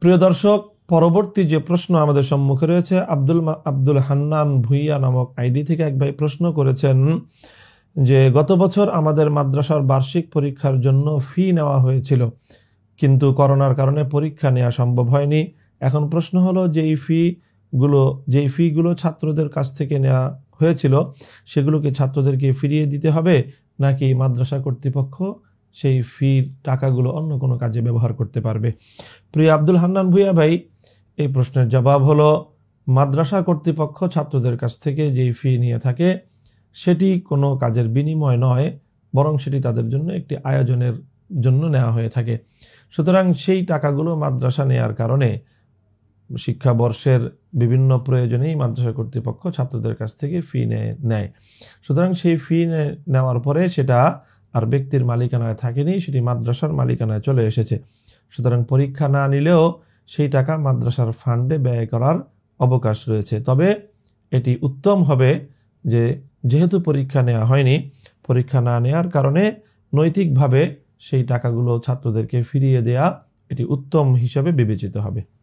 প্রিয় দর্শক পরবর্তী যে প্রশ্ন আমাদের সম্মুখে রয়েছে আব্দুল আব্দুল হান্নান ভুইয়া নামক আইডি থেকে এক ভাই প্রশ্ন করেছেন যে গত বছর আমাদের মাদ্রাসার বার্ষিক পরীক্ষার জন্য ফি নেওয়া হয়েছিল কিন্তু করোনার কারণে পরীক্ষা নেওয়া সম্ভব হয়নি এখন প্রশ্ন হলো যেই ফিগুলো যেই ফিগুলো ছাত্রদের কাছ থেকে নেওয়া হয়েছিল সেগুলোকে ছাত্রদেরকে ফিরিয়ে দিতে হবে নাকি মাদ্রাসা কর্তৃপক্ষ সেই ফির টাকাগুলো অন্য কোনো কাজে ব্যবহার করতে পারবে প্রিয় আব্দুল হান্নান ভুইয়া ভাই এই প্রশ্নের জবাব হলো মাদ্রাসা কর্তৃপক্ষ ছাত্রদের কাছ থেকে যেই ফি নিয়ে থাকে সেটি কোনো কাজের বিনিময় নয় বরং সেটি তাদের জন্য একটি আয়োজনের জন্য নেওয়া হয়ে থাকে সুতরাং সেই টাকাগুলো মাদ্রাসা নেয়ার কারণে শিক্ষাবর্ষের বিভিন্ন প্রয়োজনেই মাদ্রাসা কর্তৃপক্ষ ছাত্রদের কাছ থেকে ফি নেয় নেয় সুতরাং সেই ফি নেওয়ার পরে সেটা আর ব্যক্তির মালিকানায় থাকেনি সেটি মাদ্রাসার মালিকানায় চলে এসেছে সুতরাং পরীক্ষা না নিলেও সেই টাকা মাদ্রাসার ফান্ডে ব্যয় করার অবকাশ রয়েছে তবে এটি উত্তম হবে যে যেহেতু পরীক্ষা নেওয়া হয়নি পরীক্ষা না নেওয়ার কারণে নৈতিকভাবে সেই টাকাগুলো ছাত্রদেরকে ফিরিয়ে দেয়া এটি উত্তম হিসাবে বিবেচিত হবে